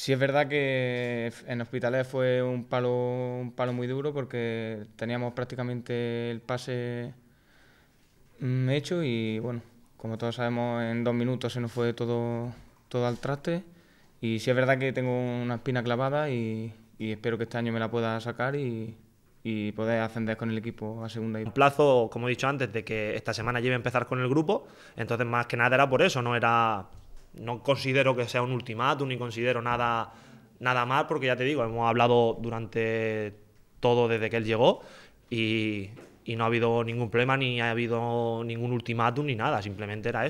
Sí es verdad que en hospitales fue un palo, un palo muy duro porque teníamos prácticamente el pase mm, hecho y bueno, como todos sabemos, en dos minutos se nos fue todo, todo al traste. Y sí es verdad que tengo una espina clavada y, espero que este año me la pueda sacar y, y poder ascender con el equipo a segunda. Un plazo, como he dicho antes, de que esta semana lleve a empezar con el grupo, entonces más que nada era por eso, no era no considero que sea un ultimátum ni considero nada, nada mal, porque ya te digo, hemos hablado durante todo desde que él llegó y, y no ha habido ningún problema, ni ha habido ningún ultimátum ni nada, simplemente era eso.